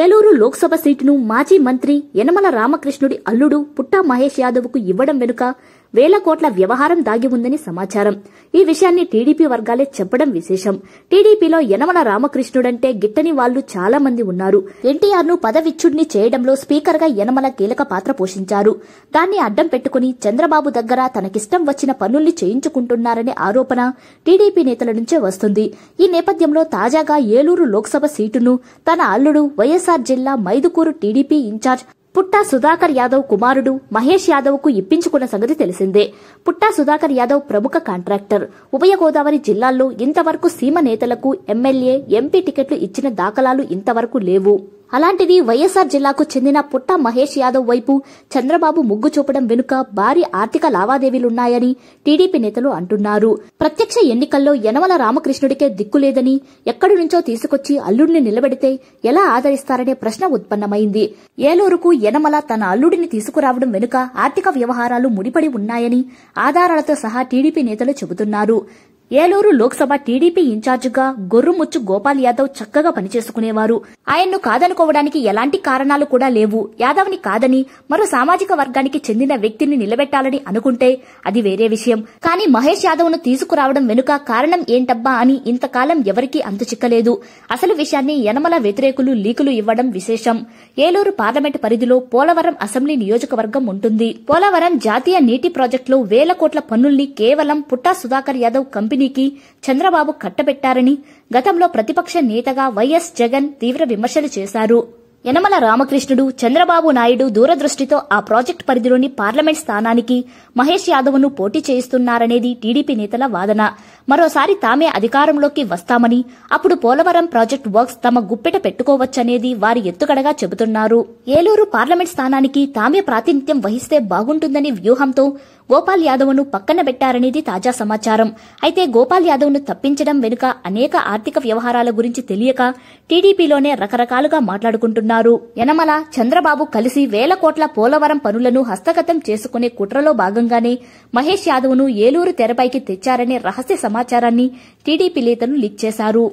ఏలూరు లోక్సభ సీటును మాజీ మంత్రి యనమల రామకృష్ణుడి అల్లుడు పుట్టా మహేష్ యాదవ్కు ఇవ్వడం వెనుక వేల కోట్ల వ్యవహారం దాగి ఉందని సమాచారం ఈ విషయాన్ని టీడీపీ వర్గాలే చెప్పడం విశేషం టీడీపీలో యనమల రామకృష్ణుడంటే గిట్టని వాళ్లు చాలా మంది ఉన్నారు ఎన్టీఆర్ ను పదవిచ్చుడిని చేయడంలో స్పీకర్ గా యనమల కీలక పాత్ర పోషించారు దాన్ని అడ్డం పెట్టుకుని చంద్రబాబు దగ్గర తనకిష్టం వచ్చిన పనుల్ని చేయించుకుంటున్నారనే ఆరోపణ టీడీపీ నేతల నుంచే వస్తుంది ఈ నేపథ్యంలో తాజాగా ఏలూరు లోక్సభ సీటును తన అల్లుడు వైఎస్సార్ జిల్లా మైదుకూరు టీడీపీ ఇన్ఛార్జ్ పుట్టా సుధాకర్ యాదవ్ కుమారుడు మహేష్ యాదవ్కు ఇప్పించుకున్న సంగతి తెలిసిందే పుట్టా సుధాకర్ యాదవ్ ప్రముఖ కాంట్రాక్టర్ ఉభయ గోదావరి జిల్లాల్లో ఇంతవరకు సీమ నేతలకు ఎమ్మెల్యే ఎంపీ టికెట్లు ఇచ్చిన దాఖలాలు ఇంతవరకు లేవు అలాంటిది వైఎస్ఆర్ జిల్లాకు చెందిన పుట్ట మహేష్ యాదవ్ వైపు చంద్రబాబు మొగ్గు చూపడం వెనుక భారీ ఆర్థిక లావాదేవీలున్నాయని టీడీపీ నేతలు అంటున్నారు ప్రత్యక్ష ఎన్నికల్లో యనమల రామకృష్ణుడికే దిక్కులేదని ఎక్కడి నుంచో తీసుకొచ్చి అల్లుడిని నిలబెడితే ఎలా ఆదరిస్తారనే ప్రశ్న ఉత్పన్నమైంది ఏలూరుకు యనమల తన అల్లుడిని తీసుకురావడం వెనుక ఆర్థిక వ్యవహారాలు ముడిపడి ఉన్నాయని ఆధారాలతో సహా టీడీపీ నేతలు చెబుతున్నారు ఏలూరు లోక్సభ టీడీపీ ఇన్ఛార్జిగా గొర్రుముచ్చు గోపాల్ యాదవ్ చక్కగా పనిచేసుకునేవారు ఆయన్ను కాదనుకోవడానికి ఎలాంటి కారణాలు కూడా లేవు యాదవ్ని కాదని మరో సామాజిక వర్గానికి చెందిన వ్యక్తిని నిలబెట్టాలని అనుకుంటే అది వేరే విషయం కానీ మహేష్ యాదవ్ను తీసుకురావడం వెనుక కారణం ఏంటబ్బా అని ఇంతకాలం ఎవరికీ అంత చిక్కలేదు అసలు విషయాన్ని యనమల వ్యతిరేకులు లీకులు ఇవ్వడం విశేషం ఏలూరు పార్లమెంట్ పరిధిలో పోలవరం అసెంబ్లీ నియోజకవర్గం ఉంటుంది పోలవరం జాతీయ నీటి ప్రాజెక్టులో వేల కోట్ల పన్నుల్ని కేవలం పుట్టా సుధాకర్ యాదవ్ కంపెనీ దోపిడీకి చంద్రబాబు కట్టబెట్టారని గతంలో ప్రతిపక్ష నేతగా వైఎస్ జగన్ తీవ్ర విమర్శలు చేశారు యనమల రామకృష్ణుడు చంద్రబాబు నాయుడు దూరదృష్టితో ఆ ప్రాజెక్టు పరిధిలోని పార్లమెంట్ స్థానానికి మహేష్ యాదవ్ను పోటీ చేయిస్తున్నారనేది టీడీపీ నేతల వాదన మరోసారి తామే అధికారంలోకి వస్తామని అప్పుడు పోలవరం ప్రాజెక్టు వర్క్స్ తమ గుప్పెట పెట్టుకోవచ్చనేది వారి ఎత్తుగడగా చెబుతున్నారు ఏలూరు పార్లమెంట్ స్థానానికి తామే ప్రాతినిధ్యం వహిస్తే బాగుంటుందని వ్యూహంతో గోపాల్ యాదవ్ను పక్కన పెట్టారనేది తాజా సమాచారం అయితే గోపాల్ యాదవ్ను తప్పించడం వెనుక అనేక ఆర్థిక వ్యవహారాల గురించి తెలియక టీడీపీలోనే రకరకాలుగా మాట్లాడుకుంటున్నారు యనమల చంద్రబాబు కలిసి వేల కోట్ల పోలవరం పనులను హస్తగతం చేసుకునే కుట్రలో భాగంగానే మహేష్ యాదవ్ను ఏలూరు తెరపైకి తెచ్చారనే రహస్య సమాచారాన్ని టీడీపీ నేతలు లీక్ చేశారు